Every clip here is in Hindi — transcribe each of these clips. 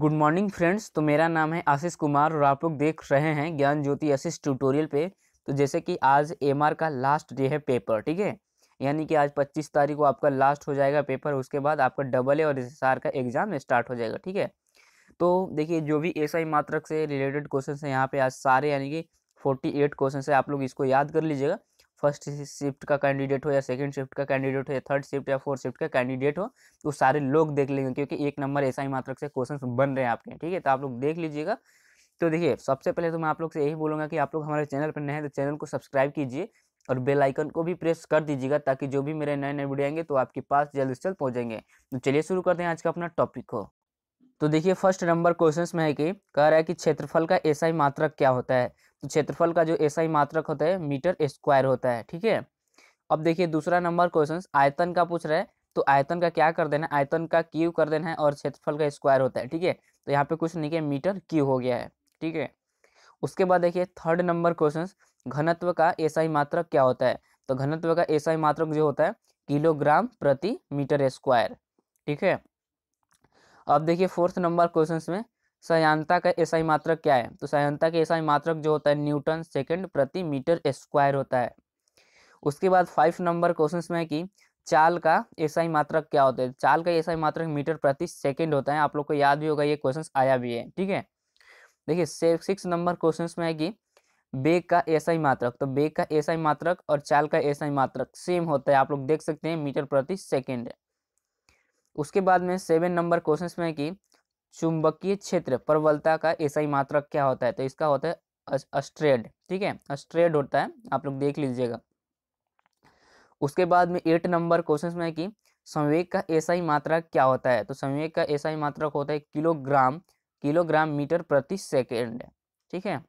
गुड मॉर्निंग फ्रेंड्स तो मेरा नाम है आशीष कुमार और आप लोग देख रहे हैं ज्ञान ज्योति आशीष ट्यूटोरियल पे तो जैसे कि आज एम का लास्ट डे है पेपर ठीक है यानी कि आज 25 तारीख को आपका लास्ट हो जाएगा पेपर उसके बाद आपका डबल ए और एस का एग्ज़ाम स्टार्ट हो जाएगा ठीक है तो देखिए जो भी एस मात्रक से रिलेटेड क्वेश्चन है यहाँ पे आज सारे यानी कि फोर्टी क्वेश्चन है आप लोग इसको याद कर लीजिएगा फर्स्ट शिफ्ट का कैंडिडेट हो या सेकंड शिफ्ट का कैंडिडेट हो या थर्ड शिफ्ट या फोर्थ शिफ्ट का कैंडिडेट हो तो सारे लोग देख लेंगे क्योंकि एक नंबर ऐसा ही मात्रक से क्वेश्चन बन रहे हैं आपके ठीक है तो आप लोग देख लीजिएगा तो देखिए सबसे पहले तो मैं आप लोग से यही बोलूँगा कि आप लोग हमारे चैनल पर नए हैं तो चैनल को सब्सक्राइब कीजिए और बेल आइकन को भी प्रेस कर दीजिएगा ताकि जो भी मेरे नए नए वीडियो आएंगे तो आपके पास जल्द से जल्द पहुँचेंगे तो चलिए शुरू करते हैं आज का अपना टॉपिक को तो देखिए फर्स्ट नंबर क्वेश्चन में है कि कह रहा है कि क्षेत्रफल का ऐसा ही मात्रक क्या होता है तो क्षेत्रफल का जो एसआई मात्रक होता है मीटर स्क्वायर होता है ठीक है अब देखिए दूसरा नंबर क्वेश्चन आयतन का पूछ रहा है तो आयतन का क्या कर देना है आयतन का क्यू कर देना है और क्षेत्रफल का स्क्वायर होता है ठीक है तो यहाँ पे कुछ नहीं किया मीटर क्यू हो गया है ठीक है उसके बाद देखिए थर्ड नंबर क्वेश्चन घनत्व का एसआई मात्रक क्या होता है तो घनत्व का एसआई मात्रक जो होता है किलोग्राम प्रति मीटर स्क्वायर ठीक है अब देखिए फोर्थ नंबर क्वेश्चन में सयानता का एसआई मात्रक क्या है तो सहायता का एसआई मात्रक जो होता है न्यूटन सेकेंड प्रति मीटर स्क्वायर होता है उसके बाद फाइव नंबर क्वेश्चन में है कि चाल का एसआई मात्रक क्या होता है चाल का एसआई मात्रक मीटर प्रति सेकेंड होता है आप लोग को याद भी होगा ये क्वेश्चन आया भी है ठीक है देखिए सिक्स नंबर क्वेश्चन में है कि बेग का एसआई मात्रक तो बेग का एसआई मात्रक और चाल का एसआई मात्रक सेम होता है आप लोग देख सकते हैं मीटर प्रति सेकेंड उसके बाद में सेवन नंबर क्वेश्चन में है कि चुंबकीय क्षेत्र प्रबलता का ऐसा ही मात्रक क्या होता है तो इसका होता है अस्ट्रेड ठीक है अस्ट्रेड होता है आप लोग देख लीजिएगा उसके बाद में एट नंबर क्वेश्चन में है कि संवेग का ऐसा ही मात्रक क्या होता है तो संवेग का ऐसा ही मात्रक होता है किलोग्राम किलोग्राम मीटर प्रति सेकेंड ठीक है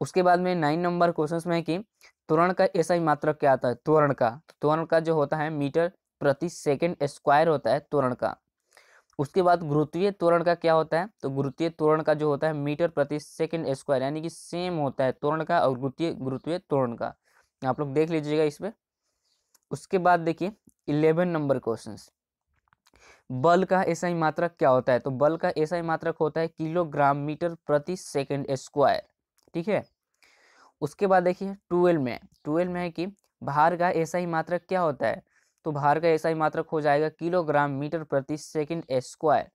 उसके बाद में नाइन नंबर क्वेश्चन में है कि त्वरण का ऐसा ही मात्रक क्या आता है त्वरण का त्वरण का जो होता है मीटर प्रति सेकेंड स्क्वायर होता है त्वरण का उसके बाद गुरुत्वीय त्वरण का क्या होता है तो गुरुत्वीय त्वरण का जो होता है मीटर प्रति सेकंड स्क्वायर यानी कि सेम होता है त्वरण का और गुरुत्वीय गुरुत्वीय त्वरण का आप लोग देख लीजिएगा इसमें उसके बाद देखिए इलेवन नंबर क्वेश्चन बल का ऐसा ही मात्रक क्या होता है तो बल का ऐसा ही मात्रक होता है किलोग्राम मीटर प्रति सेकेंड स्क्वायर ठीक है उसके बाद देखिए ट्वेल्व में ट्वेल्व में है कि भार का ऐसा ही मात्रक क्या होता है तो भार का ऐसा ही मात्रक हो जाएगा किलोग्राम मीटर प्रति सेकंड स्क्वायर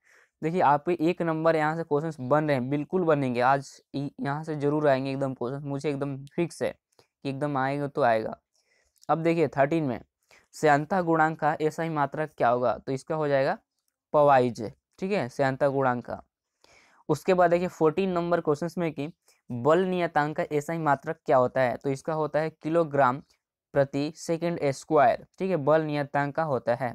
देखिए आपके एक नंबर यहाँ से क्वेश्चंस बन रहे हैं बिल्कुल बनेंगे आज यहाँ से जरूर आएंगे एकदम क्वेश्चन मुझे एकदम फिक्स है कि एकदम आएगा तो आएगा अब देखिए थर्टीन में श्यांता गुणांक का ऐसा ही मात्रक क्या होगा तो इसका हो जाएगा पवाइज ठीक है श्यांता गुणांक का उसके बाद देखिए फोर्टीन नंबर क्वेश्चन में कि बल नियतांक का ऐसा ही मात्रक क्या होता है तो इसका होता है किलोग्राम प्रति सेकंड स्क्वायर ठीक है बल नियतांक का होता है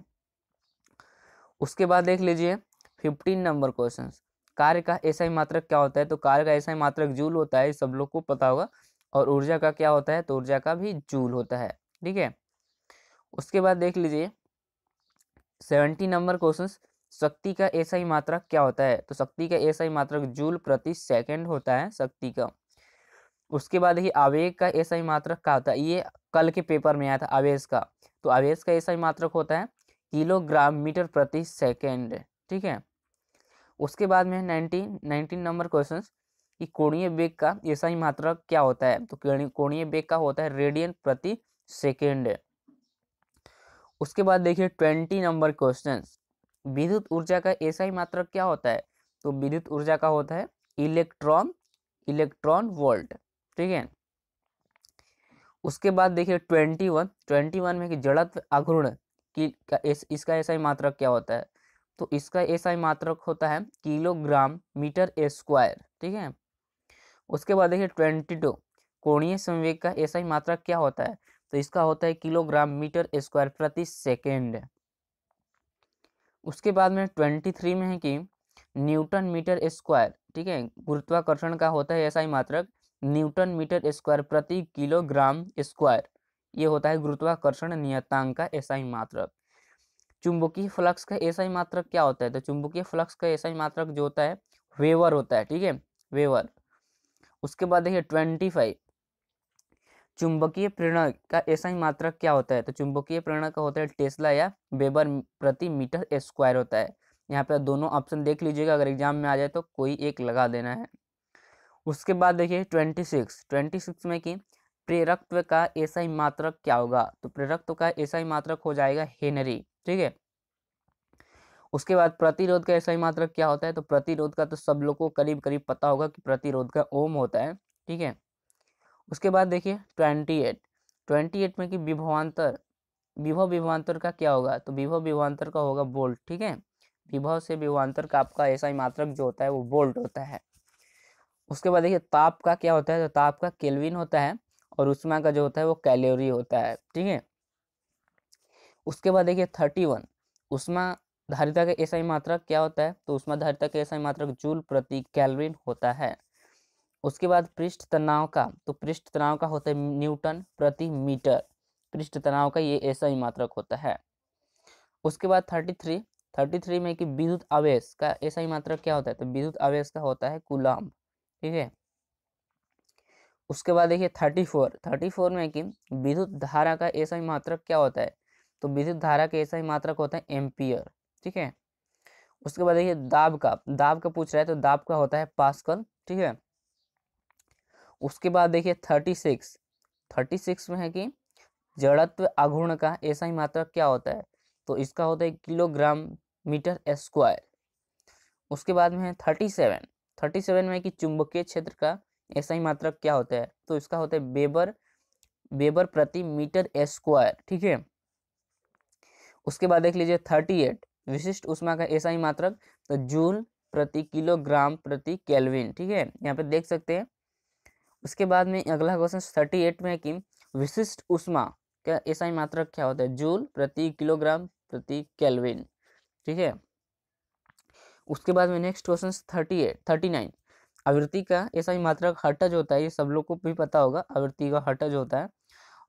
उसके बाद देख लीजिए फिफ्टीन नंबर क्वेश्चन कार्य का ऐसा ही मात्रक क्या होता है तो कार्य का ऐसा ही मात्रक जूल होता है सब लोग को पता होगा और ऊर्जा का क्या होता है तो ऊर्जा का भी जूल होता है ठीक है उसके बाद देख लीजिए सेवेंटी नंबर क्वेश्चन शक्ति का ऐसा ही मात्रक क्या होता है तो शक्ति का ऐसा ही मात्रक जूल प्रति सेकंड होता है शक्ति का उसके बाद ही आवेग का ऐसा ही मात्रक का होता है ये कल के पेपर में आया था आवेश का तो आवेश का ऐसा ही मात्रक होता है किलोग्राम मीटर प्रति सेकेंड ठीक है उसके बाद में नाइनटीन नाइनटीन नंबर क्वेश्चन कि कोणीय बेग का ही मात्रक क्या होता है तो कोणीय बेग का होता है रेडियन प्रति सेकेंड उसके बाद देखिए ट्वेंटी नंबर क्वेश्चन विद्युत ऊर्जा का ऐसा ही मात्रक क्या होता है तो विद्युत ऊर्जा का होता है इलेक्ट्रॉन इलेक्ट्रॉन वोल्ट ठीक है उसके बाद देखिए ट्वेंटी वन ट्वेंटी वन में कि जड़त अघूर्ण की इस, इसका ऐसा ही मात्रक क्या होता है तो इसका ऐसा ही मात्रक होता है किलोग्राम मीटर स्क्वायर ठीक है उसके बाद देखिए ट्वेंटी टू कोणीय संवेग का ऐसा ही मात्रक क्या होता है तो इसका होता है किलोग्राम मीटर स्क्वायर प्रति सेकेंड उसके बाद में ट्वेंटी थ्री में है कि न्यूटन मीटर स्क्वायर ठीक है गुरुत्वाकर्षण का होता है ऐसा ही मात्रक न्यूटन मीटर स्क्वायर प्रति किलोग्राम स्क्वायर ये होता है गुरुत्वाकर्षण नियतांक का एसआई मात्रक चुंबकीय फ्लक्स का एसआई मात्रक क्या होता है तो चुंबकीय फ्लक्स का एसआई मात्रक जो होता है वेवर होता है ठीक है वेवर उसके बाद देखिए ट्वेंटी फाइव चुंबकीय प्रेरणा का एसआई मात्रक क्या होता है तो चुंबकीय प्रेरणा का होता है टेस्ला या वेबर प्रति मीटर स्क्वायर होता है यहाँ पे दोनों ऑप्शन देख लीजिएगा अगर एग्जाम में आ जाए तो कोई एक लगा देना है उसके बाद देखिए ट्वेंटी सिक्स ट्वेंटी सिक्स में कि प्रेरक्त का ऐसा ही मात्रक क्या होगा तो प्रेरक्त का ऐसा ही मात्रक हो जाएगा हेनरी ठीक है उसके बाद प्रतिरोध का ऐसा ही मात्रक क्या होता है तो प्रतिरोध का तो सब लोग को करीब करीब पता होगा कि प्रतिरोध का ओम होता है ठीक है उसके बाद देखिए ट्वेंटी एट ट्वेंटी एट में कि विभवान्तर विभव विभवान्तर का क्या होगा तो विभव विभवान्तर का होगा बोल्ट ठीक है विभव से विभवान्तर का आपका ऐसा ही मात्रक जो होता है वो बोल्ट होता है उसके बाद देखिए ताप का क्या होता है तो ताप का केल्विन होता है और उष्मा का जो होता है वो कैलोरी होता है ठीक है उसके बाद देखिए थर्टी वन उष्मा धारिता का ही मात्रक क्या होता है तो उष्मा धारिता का ही मात्रक जूल प्रति कैलोरीन होता है उसके बाद पृष्ठ तनाव का तो पृष्ठ तनाव का होता है न्यूटन प्रति मीटर पृष्ठ तनाव का ये ऐसा ही मात्रक होता है उसके बाद थर्टी थ्री थर्टी थ्री में कि विद्युत आवेश का ऐसा ही मात्रक क्या होता है तो विद्युत आवेश का होता है कुलाम ठीक है उसके बाद देखिए थर्टी फोर थर्टी फोर में कि विद्युत धारा का ऐसा ही मात्रक क्या होता है तो विद्युत धारा का ऐसा ही मात्रक होता है एम्पियर ठीक है उसके बाद देखिए दाब का दाब का पूछ रहा है तो दाब का होता है पास्कल ठीक है उसके बाद देखिए थर्टी सिक्स थर्टी सिक्स में है कि जड़त्व आघूर्ण का ऐसा ही मात्रक क्या होता है तो इसका होता है किलोग्राम मीटर स्क्वायर उसके बाद में है थर्टी सेवन थर्टी सेवन में कि चुंबकीय क्षेत्र का ऐसा ही मात्रक क्या होता है तो इसका होता है बेबर बेबर प्रति मीटर स्क्वायर ठीक है उसके बाद देख लीजिए थर्टी एट विशिष्ट उष्मा का ऐसा ही मात्रक तो जूल प्रति किलोग्राम प्रति कैलविन ठीक है यहाँ पे देख सकते हैं उसके बाद में अगला क्वेश्चन थर्टी एट में है कि विशिष्ट उष्मा का ऐसा ही मात्रक क्या होता है जूल प्रति किलोग्राम प्रति कैलविन ठीक है उसके बाद में next question thirty eight thirty nine आवृत्ति का ऐसा ही मात्रा हटज होता है ये सब लोग को भी पता होगा आवृत्ति का हटज होता है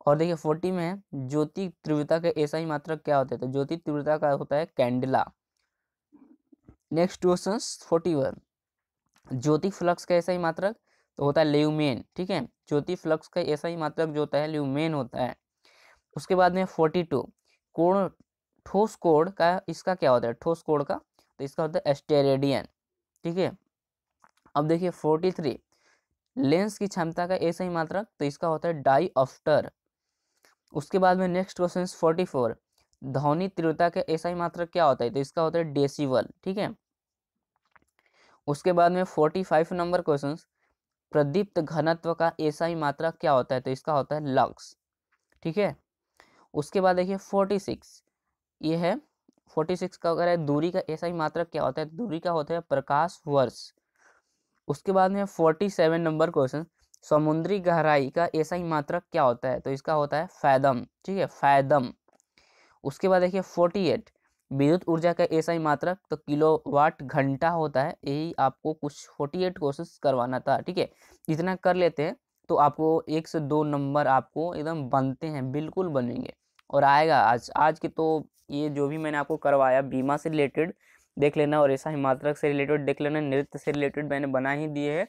और देखिए फोर्टी में ज्योति तीव्रता का ऐसा ही मात्रा क्या होता है तो ज्योति तीव्रता का होता है candela next question forty one ज्योति फ्लक्स का ऐसा ही मात्रक तो होता है ल्यूमेन ठीक है ज्योति फ्लक्स का ऐसा ही मात्रक जो होता है ल्यूमेन होता है उसके बाद में फोर्टी टू कोण ठोस कोण का इसका क्या होता है ठोस कोण का तो इसका होता है एस्टेरेडियन ठीक है अब देखिए फोर्टी थ्री लेंस की क्षमता का ऐसा ही मात्रक तो इसका होता है डाई ऑफ्टर उसके बाद में नेक्स्ट क्वेश्चन फोर्टी फोर ध्वनि तीव्रता का ऐसा ही मात्रक क्या होता है तो इसका होता है डेसीवल ठीक है उसके बाद में फोर्टी फाइव नंबर क्वेश्चन प्रदीप्त घनत्व का ऐसा ही मात्रक क्या होता है तो इसका होता है लक्स ठीक है उसके बाद देखिए फोर्टी सिक्स ये है फोर्टी सिक्स का अगर है दूरी का ऐसा ही मात्र क्या होता है दूरी का होता है प्रकाश वर्ष उसके बाद में फोर्टी सेवन नंबर क्वेश्चन समुद्री गहराई का ऐसा ही मात्र क्या होता है तो इसका होता है फैदम ठीक है फैदम उसके बाद देखिए फोर्टी एट विद्युत ऊर्जा का ऐसा ही मात्र तो किलोवाट घंटा होता है यही आपको कुछ फोर्टी एट कोशिश करवाना था ठीक है इतना कर लेते हैं तो आपको एक से दो नंबर आपको एकदम बनते हैं बिल्कुल बनेंगे और आएगा आज आज के तो ये जो भी मैंने आपको करवाया बीमा से रिलेटेड देख लेना और ऐसा हिमाचल से रिलेटेड देख लेना नृत्य से रिलेटेड मैंने बना ही दिए है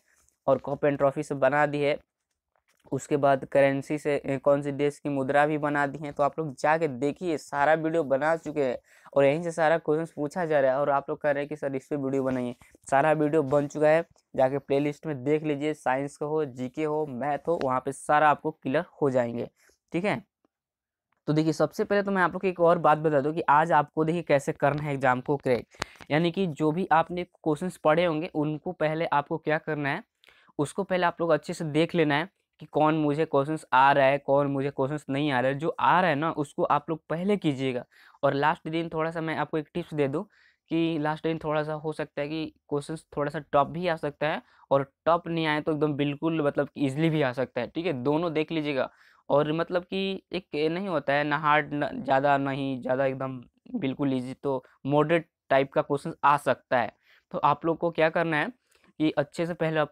और कॉप एंड ट्रॉफी से बना दी है उसके बाद करेंसी से कौन सी देश की मुद्रा भी बना दी है तो आप लोग जाके देखिए सारा वीडियो बना चुके हैं और यहीं से सारा क्वेश्चन पूछा जा रहा है और आप लोग कह रहे हैं कि सर इस पर वीडियो बनाइए सारा वीडियो बन चुका है जाके प्लेलिस्ट में देख लीजिए साइंस का हो जीके हो मैथ हो वहाँ पे सारा आपको क्लियर हो जाएंगे ठीक है तो देखिए सबसे पहले तो मैं आप लोग को एक और बात बता दूँ कि आज आपको देखिए कैसे करना है एग्ज़ाम को क्रैक यानी कि जो भी आपने क्वेश्चंस पढ़े होंगे उनको पहले आपको क्या करना है उसको पहले आप लोग अच्छे से देख लेना है कि कौन मुझे क्वेश्चंस आ रहा है कौन मुझे क्वेश्चंस नहीं आ रहा है जो आ रहा है ना उसको आप लोग पहले कीजिएगा और लास्ट दिन थोड़ा सा मैं आपको एक टिप्स दे दूँ कि लास्ट दिन थोड़ा सा हो सकता है कि क्वेश्चन थोड़ा सा टॉप भी आ सकता है और टॉप नहीं आए तो एकदम बिल्कुल मतलब ईजिली भी आ सकता है ठीक है दोनों देख लीजिएगा और मतलब कि एक नहीं होता है ना हार्ड ज़्यादा नहीं ज़्यादा एकदम बिल्कुल ईजी तो मॉडरेट टाइप का क्वेश्चन आ सकता है तो आप लोग को क्या करना है कि अच्छे से पहले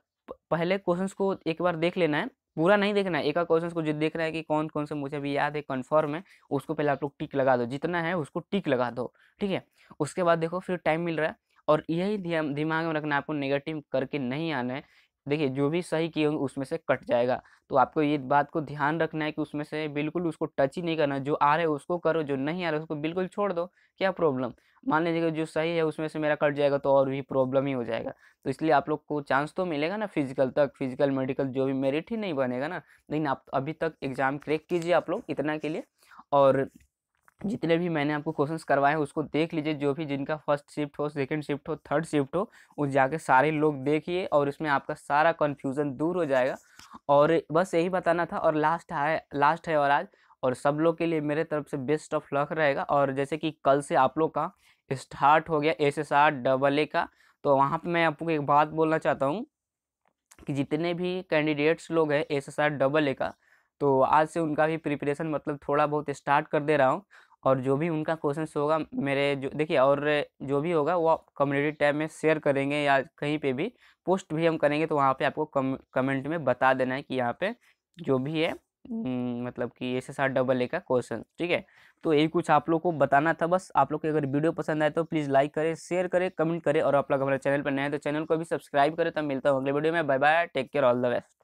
पहले क्वेश्चन को एक बार देख लेना है पूरा नहीं देखना है एक क्वेश्चन को जो देखना है कि कौन कौन से मुझे अभी याद है कन्फर्म है उसको पहले आप लोग टिक लगा दो जितना है उसको टिक लगा दो ठीक है उसके बाद देखो फिर टाइम मिल रहा है और यही दिमाग में रखना है आपको नेगेटिव करके नहीं आना है देखिए जो भी सही किए होंगे उसमें से कट जाएगा तो आपको ये बात को ध्यान रखना है कि उसमें से बिल्कुल उसको टच ही नहीं करना जो आ रहा है उसको करो जो नहीं आ रहा है उसको बिल्कुल छोड़ दो क्या प्रॉब्लम मान लीजिए जो सही है उसमें से मेरा कट जाएगा तो और भी प्रॉब्लम ही हो जाएगा तो इसलिए आप लोग को चांस तो मिलेगा ना फिजिकल तक फिजिकल मेडिकल जो भी मेरिट ही नहीं बनेगा ना लेकिन आप अभी तक एग्ज़ाम क्रैक कीजिए आप लोग इतना के लिए और जितने भी मैंने आपको क्वेश्चंस करवाए हैं उसको देख लीजिए जो भी जिनका फर्स्ट शिफ्ट हो सेकंड शिफ्ट हो थर्ड शिफ्ट हो उस जाके सारे लोग देखिए और इसमें आपका सारा कन्फ्यूज़न दूर हो जाएगा और बस यही बताना था और लास्ट है लास्ट है और आज और सब लोग के लिए मेरे तरफ से बेस्ट ऑफ लक रहेगा और जैसे कि कल से आप लोग का स्टार्ट हो गया S S R double A का तो वहाँ पर मैं आपको एक बात बोलना चाहता हूँ कि जितने भी कैंडिडेट्स लोग हैं S S R double A का तो आज से उनका भी प्रिपरेशन मतलब थोड़ा बहुत स्टार्ट कर दे रहा हूँ और जो भी उनका क्वेश्चन होगा मेरे जो देखिए और जो भी होगा वो कम्युनिटी टैब में शेयर करेंगे या कहीं पे भी पोस्ट भी हम करेंगे तो वहाँ पे आपको कम कमेंट में बता देना है कि यहाँ पे जो भी है मतलब कि S S R double A का क्वेश्चन ठीक है तो यही कुछ आप लोग को बताना था बस आप लोग को अगर वीडियो पसंद आए तो प्लीज़ लाइक करें शेयर करें कमेंट करें और आप लोग हमारे चैनल पर नए हैं तो चैनल को भी सब्सक्राइब करें तब मिलता हूँ अगले वीडियो में bye bye take care all the best